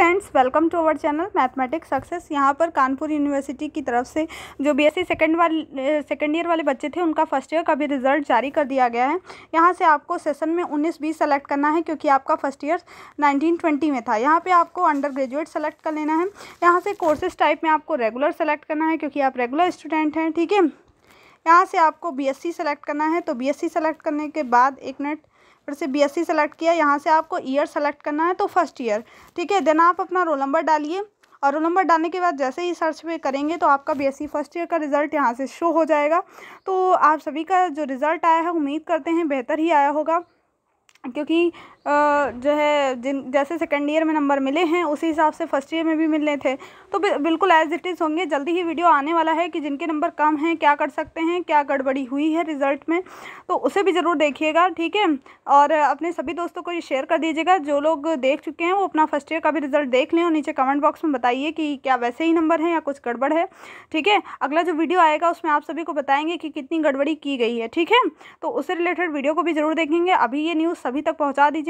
friends welcome to our channel mathematics success यहाँ पर Kanpur university की तरफ से जो बीएससी सेकंड वाले सेकंड ईयर वाले बच्चे थे उनका फर्स्ट ईयर का भी रिजल्ट जारी कर दिया गया है यहाँ से आपको सेशन में 19 बीस सेलेक्ट करना है क्योंकि आपका फर्स्ट ईयर 1920 में था यहाँ पर आपको अंडर ग्रेजुएट सेलेक्ट कर लेना है यहाँ से कोर्सेज टाइप में आपको रेगुलर सेलेक्ट करना है क्योंकि आप रेगुलर स्टूडेंट हैं ठीक है यहाँ से आपको बी सेलेक्ट करना है तो बी सेलेक्ट करने के बाद एक मिनट फिर से बीएससी सेलेक्ट किया यहाँ से आपको ईयर सेलेक्ट करना है तो फर्स्ट ईयर ठीक है देन आप अपना रोल नंबर डालिए और रोल नंबर डालने के बाद जैसे ही सर्च पे करेंगे तो आपका बीएससी फर्स्ट ईयर का रिज़ल्ट यहाँ से शो हो जाएगा तो आप सभी का जो रिज़ल्ट आया है उम्मीद करते हैं बेहतर ही आया होगा क्योंकि जो है जिन जैसे सेकेंड ईयर में नंबर मिले हैं उसी हिसाब से फर्स्ट ईयर में भी मिलने थे तो बिल्कुल एज इट इज़ होंगे जल्दी ही वीडियो आने वाला है कि जिनके नंबर कम हैं क्या कर सकते हैं क्या गड़बड़ी हुई है रिज़ल्ट में तो उसे भी ज़रूर देखिएगा ठीक है और अपने सभी दोस्तों को ये शेयर कर दीजिएगा जो लोग देख चुके हैं वो अपना फर्स्ट ईयर का भी रिज़ल्ट देख लें और नीचे कमेंट बॉक्स में बताइए कि क्या वैसे ही नंबर है या कुछ गड़बड़ है ठीक है अगला जो वीडियो आएगा उसमें आप सभी को बताएंगे कि कितनी गड़बड़ी की गई है ठीक है तो उससे रिलेटेड वीडियो को भी ज़रूर देखेंगे अभी ये न्यूज़ सभी तक पहुँचा दीजिए